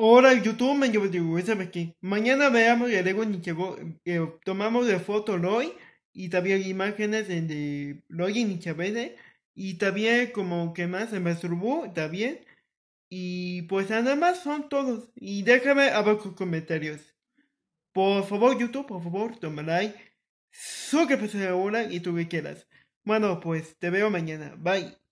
Ahora YouTube me llevó aquí. Mañana veamos el ego Nichego. Eh, tomamos de foto Loi y también imágenes de Loi y Nichabede. Y también como que más se masturbó también. Y pues nada más son todos. Y déjame abajo comentarios. Por favor, YouTube, por favor, toma like. Suscríbete pues ahora y tú que quieras. Bueno, pues te veo mañana. Bye.